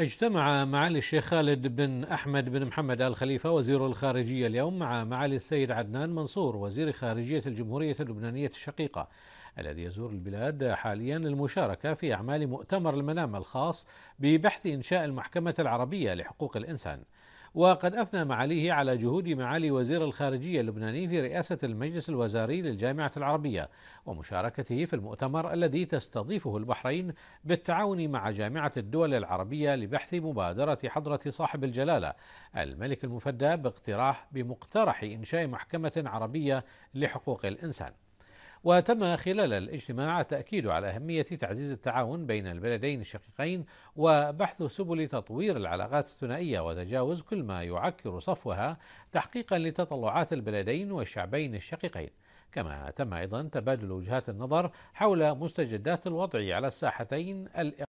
اجتمع معالي الشيخ خالد بن أحمد بن محمد آل خليفة وزير الخارجية اليوم مع معالي السيد عدنان منصور وزير خارجية الجمهورية اللبنانية الشقيقة الذي يزور البلاد حاليا للمشاركة في أعمال مؤتمر المنام الخاص ببحث إنشاء المحكمة العربية لحقوق الإنسان وقد أثنى معاليه على جهود معالي وزير الخارجية اللبناني في رئاسة المجلس الوزاري للجامعة العربية ومشاركته في المؤتمر الذي تستضيفه البحرين بالتعاون مع جامعة الدول العربية لبحث مبادرة حضرة صاحب الجلالة الملك المفدى باقتراح بمقترح إنشاء محكمة عربية لحقوق الإنسان وتم خلال الاجتماع التأكيد على أهمية تعزيز التعاون بين البلدين الشقيقين وبحث سبل تطوير العلاقات الثنائية وتجاوز كل ما يعكر صفوها تحقيقا لتطلعات البلدين والشعبين الشقيقين كما تم أيضا تبادل وجهات النظر حول مستجدات الوضع على الساحتين